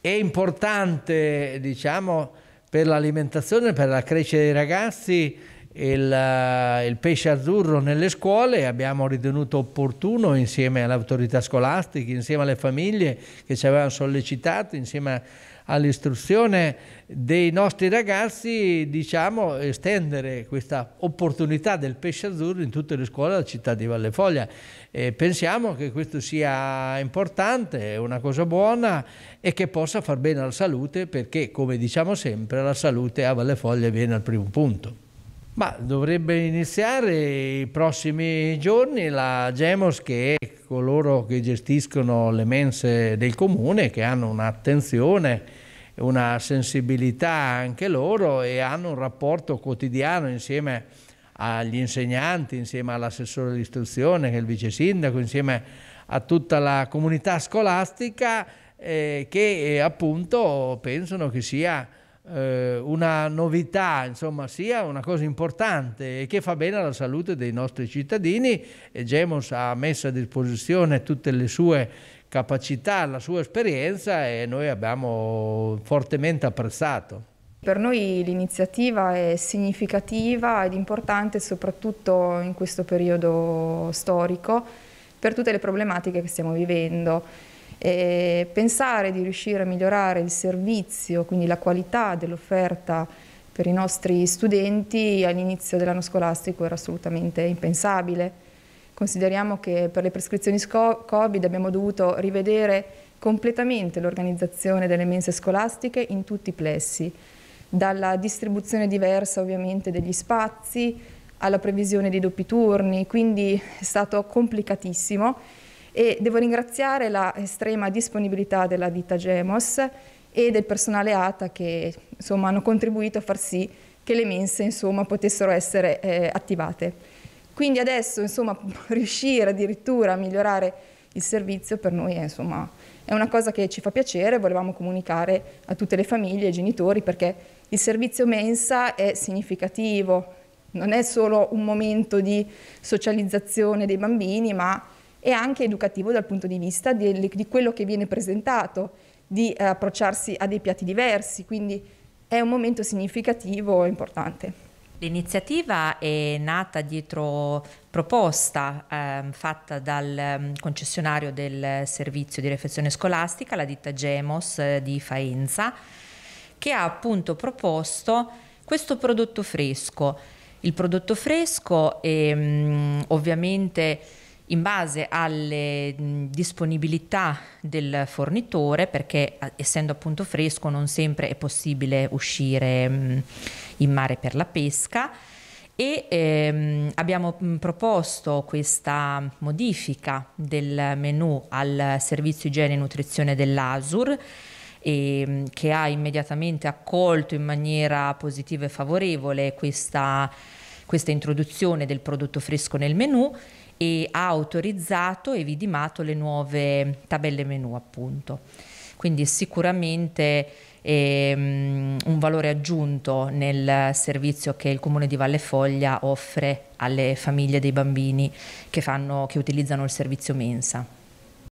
è importante diciamo, per l'alimentazione, per la crescita dei ragazzi il, eh, il, pesce azzurro nelle scuole abbiamo ritenuto opportuno insieme all'autorità scolastica, insieme alle famiglie che ci avevano sollecitato, insieme all'istruzione dei nostri ragazzi, diciamo, estendere questa opportunità del pesce azzurro in tutte le scuole della città di Valle Foglia. E pensiamo che questo sia importante, è una cosa buona e che possa far bene alla salute perché, come diciamo sempre, la salute a Valle Foglia viene al primo punto. Ma dovrebbe iniziare i prossimi giorni la Gemos che è coloro che gestiscono le mense del comune che hanno un'attenzione, una sensibilità anche loro e hanno un rapporto quotidiano insieme agli insegnanti, insieme all'assessore d'istruzione che è il vice sindaco, insieme a tutta la comunità scolastica eh, che eh, appunto pensano che sia eh, una novità, insomma, sia una cosa importante e che fa bene alla salute dei nostri cittadini e Gemos ha messo a disposizione tutte le sue capacità, la sua esperienza e noi abbiamo fortemente apprezzato. Per noi l'iniziativa è significativa ed importante soprattutto in questo periodo storico per tutte le problematiche che stiamo vivendo e pensare di riuscire a migliorare il servizio, quindi la qualità dell'offerta per i nostri studenti all'inizio dell'anno scolastico era assolutamente impensabile. Consideriamo che per le prescrizioni Covid abbiamo dovuto rivedere completamente l'organizzazione delle mense scolastiche in tutti i plessi, dalla distribuzione diversa ovviamente degli spazi alla previsione dei doppi turni, quindi è stato complicatissimo e devo ringraziare la estrema disponibilità della ditta Gemos e del personale ATA che insomma, hanno contribuito a far sì che le mense insomma, potessero essere eh, attivate. Quindi adesso insomma, riuscire addirittura a migliorare il servizio per noi è, insomma, è una cosa che ci fa piacere, volevamo comunicare a tutte le famiglie e ai genitori perché il servizio mensa è significativo, non è solo un momento di socializzazione dei bambini ma e anche educativo dal punto di vista di, di quello che viene presentato, di eh, approcciarsi a dei piatti diversi, quindi è un momento significativo e importante. L'iniziativa è nata dietro proposta eh, fatta dal ehm, concessionario del servizio di refezione scolastica, la ditta Gemos eh, di Faenza, che ha appunto proposto questo prodotto fresco. Il prodotto fresco è mh, mm, ovviamente in base alle disponibilità del fornitore, perché essendo appunto fresco non sempre è possibile uscire in mare per la pesca e ehm, abbiamo proposto questa modifica del menu al servizio igiene e nutrizione dell'ASUR e, ehm, che ha immediatamente accolto in maniera positiva e favorevole questa, questa introduzione del prodotto fresco nel menu e ha autorizzato e vidimato le nuove tabelle menu appunto. Quindi sicuramente ehm, un valore aggiunto nel servizio che il comune di Valle Foglia offre alle famiglie dei bambini che, fanno, che utilizzano il servizio mensa.